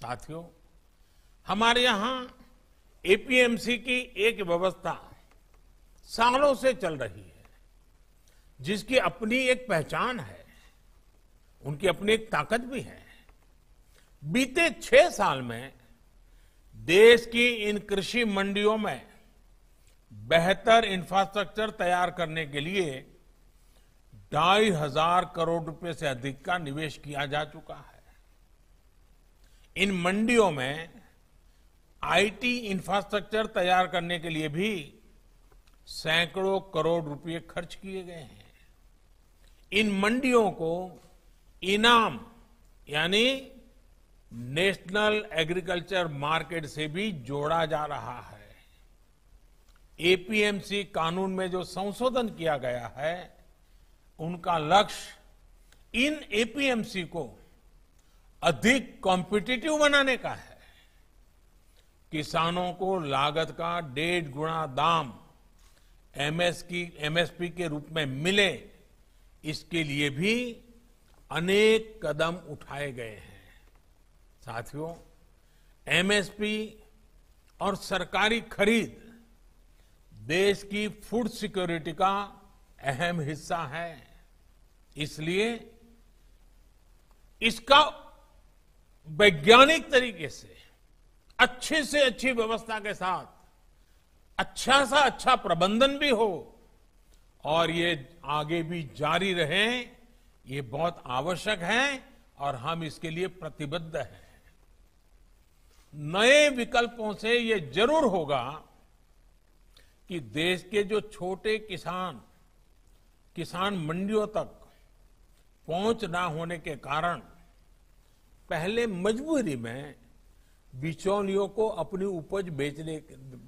साथियों हमारे यहां एपीएमसी की एक व्यवस्था सालों से चल रही है जिसकी अपनी एक पहचान है उनकी अपनी एक ताकत भी है बीते छह साल में देश की इन कृषि मंडियों में बेहतर इंफ्रास्ट्रक्चर तैयार करने के लिए ढाई हजार करोड़ रुपए से अधिक का निवेश किया जा चुका है इन मंडियों में आईटी इंफ्रास्ट्रक्चर तैयार करने के लिए भी सैकड़ों करोड़ रुपए खर्च किए गए हैं इन मंडियों को इनाम यानी नेशनल एग्रीकल्चर मार्केट से भी जोड़ा जा रहा है एपीएमसी कानून में जो संशोधन किया गया है उनका लक्ष्य इन एपीएमसी को अधिक कॉम्पिटिटिव बनाने का है किसानों को लागत का डेढ़ गुणा दाम एमएस की एमएसपी के रूप में मिले इसके लिए भी अनेक कदम उठाए गए हैं साथियों एमएसपी और सरकारी खरीद देश की फूड सिक्योरिटी का अहम हिस्सा है इसलिए इसका वैज्ञानिक तरीके से अच्छे से अच्छी व्यवस्था के साथ अच्छा सा अच्छा प्रबंधन भी हो और ये आगे भी जारी रहे ये बहुत आवश्यक है और हम इसके लिए प्रतिबद्ध हैं नए विकल्पों से ये जरूर होगा कि देश के जो छोटे किसान किसान मंडियों तक पहुंच ना होने के कारण पहले मजबूरी में बिचौलियों को अपनी उपज बेचने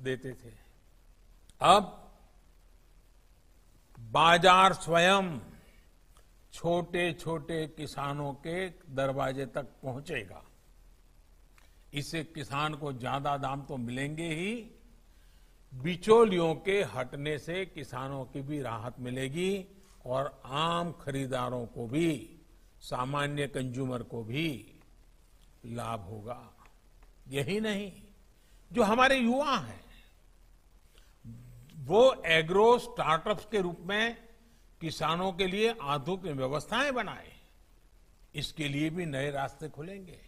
देते थे अब बाजार स्वयं छोटे छोटे किसानों के दरवाजे तक पहुंचेगा इससे किसान को ज्यादा दाम तो मिलेंगे ही बिचौलियों के हटने से किसानों की भी राहत मिलेगी और आम खरीदारों को भी सामान्य कंज्यूमर को भी लाभ होगा यही नहीं जो हमारे युवा हैं वो एग्रो स्टार्टअप्स के रूप में किसानों के लिए आधुनिक व्यवस्थाएं बनाए इसके लिए भी नए रास्ते खुलेंगे